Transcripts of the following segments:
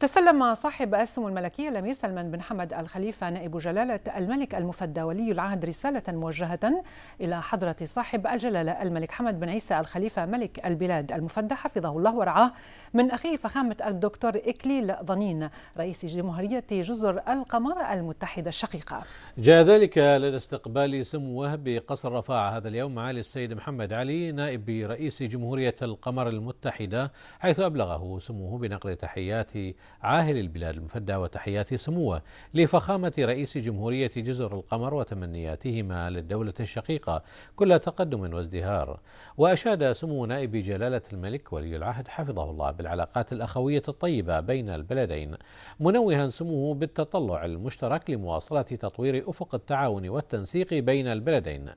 تسلم صاحب السمو الملكية الامير سلمان بن حمد الخليفه نائب جلاله الملك المفدى ولي العهد رساله موجهه الى حضره صاحب الجلاله الملك حمد بن عيسى الخليفه ملك البلاد المفدى حفظه الله ورعاه من اخيه فخامه الدكتور اكليل ظنين رئيس جمهوريه جزر القمر المتحده الشقيقه. جاء ذلك للاستقبال سموه بقصر رفاعه هذا اليوم معالي السيد محمد علي نائب رئيس جمهوريه القمر المتحده حيث ابلغه سموه بنقل تحياتي عاهل البلاد المفدى وتحيات سموه لفخامة رئيس جمهورية جزر القمر وتمنياتهما للدولة الشقيقة كل تقدم وازدهار وأشاد سمو نائب جلالة الملك ولي العهد حفظه الله بالعلاقات الأخوية الطيبة بين البلدين منوها سموه بالتطلع المشترك لمواصلة تطوير أفق التعاون والتنسيق بين البلدين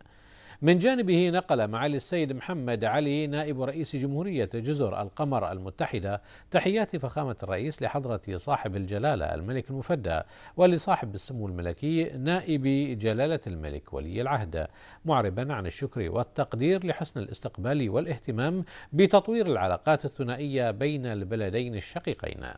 من جانبه نقل معالي السيد محمد علي نائب رئيس جمهورية جزر القمر المتحدة تحيات فخامة الرئيس لحضرة صاحب الجلالة الملك المفدى ولصاحب السمو الملكي نائب جلالة الملك ولي العهد معربا عن الشكر والتقدير لحسن الاستقبال والاهتمام بتطوير العلاقات الثنائية بين البلدين الشقيقين